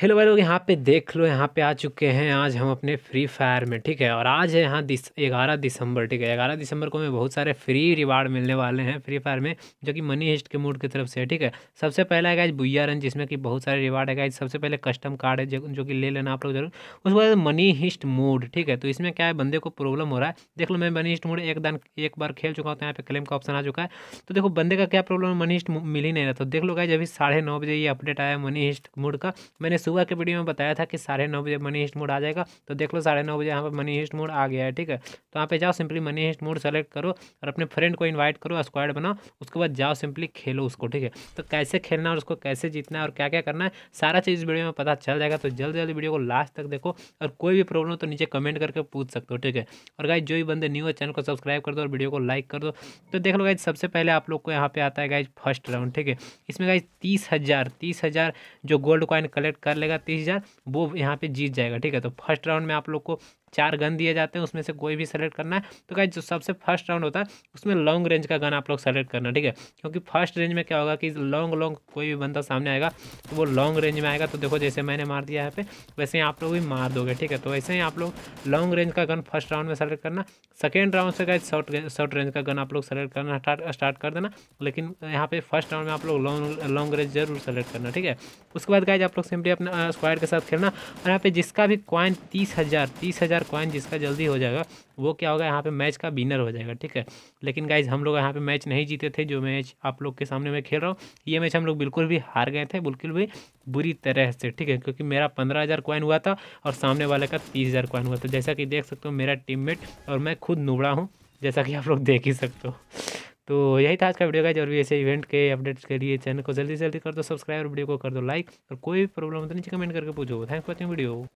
hello भाई लोग यहाँ पे देख लो यहाँ पे आ चुके हैं आज हम अपने फ्री फायर में ठीक है और आज है यहाँ दिस ग्यारह दिसंबर ठीक है ग्यारह दिसंबर को हमें बहुत सारे फ्री रिवार्ड मिलने वाले हैं फ्री फायर में जो कि मनी हिस्ट के मूड की तरफ से है ठीक है सबसे पहला है गाइज बुया रन जिसमें कि बहुत सारे रिवार्ड है सबसे पहले कस्टम कार्ड है जो, जो कि ले लेना आप लोग जरूर उसके बाद मनी हिस्ट मूड ठीक है तो इसमें क्या है बंदे को प्रॉब्लम हो रहा है देख लो मैं मनी हिस्ट मूड एक दान एक बार खेल चुका हूँ तो यहाँ पे क्लेम का ऑप्शन आ चुका है तो देखो बंदे का क्या प्रॉब्लम मनी हिस्ट मिल ही नहीं रहा तो देख लो गाइज अभी साढ़े बजे ये अपडेट आया मनी हिस्ट मूड का मैंने सुबह के वीडियो में बताया था कि साढ़े नौ बजे मनी हिस्ट मोड आ जाएगा तो देख लो साढ़े नौ बजे यहाँ पर मनी हिस्ट मोड आ गया है ठीक है तो यहाँ पे जाओ simply money heist mode select करो और अपने फ्रेंड को इन्वाइट करो स्क्वाड बनाओ उसके बाद जाओ सिंपली खेलो उसको ठीक है तो कैसे खेलना है और उसको कैसे जीतना है और क्या क्या करना है सारा चीज़ वीडियो में पता चल जाएगा तो जल्द जल्दी वीडियो को लास्ट तक देखो और कोई भी प्रॉब्लम तो नीचे कमेंट करके पूछ सकते हो ठीक है और गाइज जो भी बंदे न्यू है चैनल को सब्सक्राइब कर दो और वीडियो को लाइक कर दो तो देख लो गाइज सबसे पहले आप लोग को यहाँ पे आता है गाइज फर्स्ट राउंड ठीक है इसमें गाइज तीस हज़ार तीस हज़ार जो गोल्ड कॉइन कलेक्ट कर लेगा तीस हज़ार वो यहाँ पे जीत जाएगा ठीक है तो फर्स्ट राउंड में आप लोग को चार गन दिए जाते हैं उसमें से कोई भी सेलेक्ट करना है तो क्या जो सबसे फर्स्ट राउंड होता है उसमें लॉन्ग रेंज का गन आप लोग सेलेक्ट करना ठीक है क्योंकि फर्स्ट रेंज में क्या होगा कि लॉन्ग लॉन्ग कोई भी बंदा सामने आएगा तो वो लॉन्ग रेंज में आएगा तो देखो जैसे मैंने मार दिया यहाँ पे वैसे ही आप लोग भी मार दोगे ठीक है तो वैसे ही आप लोग लॉन्ग रेंज का गन फर्स्ट राउंड में सेलेक्ट करना सेकेंड राउंड से क्या शॉर्ट शॉर्ट रेंज का गन आप लोग सेलेक्ट करना स्टार्ट कर देना लेकिन यहाँ पे फर्स्ट राउंड में आप लोग लॉन्ग लॉन्ग रेंज जरूर सेलेक्ट करना ठीक है उसके बाद क्या आप लोग सिंपली अपना स्क्वायर के साथ खेलना और यहाँ पे जिसका भी क्वाइन तीस हज़ार तीस हज़ार हज़ार कॉइन जिसका जल्दी हो जाएगा वो क्या होगा यहाँ पे मैच का विनर हो जाएगा ठीक है लेकिन गाइज हम लोग यहाँ पे मैच नहीं जीते थे जो मैच आप लोग के सामने मैं खेल रहा हूँ ये मैच हम लोग बिल्कुल भी हार गए थे बिल्कुल भी बुरी तरह से ठीक है क्योंकि मेरा पंद्रह हज़ार कॉइन हुआ था और सामने वाले का तीस हज़ार कॉइन हुआ था जैसा कि देख सकते हो मेरा मेट और मैं खुद नुबड़ा हूँ जैसा कि आप लोग देख ही सकते हो तो यही था आज का वीडियो का और भी ऐसे इवेंट के अपडेट्स के लिए चैनल को जल्दी से जल्दी कर दो सब्सक्राइब और वीडियो को कर दो लाइक और कोई भी प्रॉब्लम तो नीचे कमेंट करके पूछो थैंक्स फॉर वॉचिंग वीडियो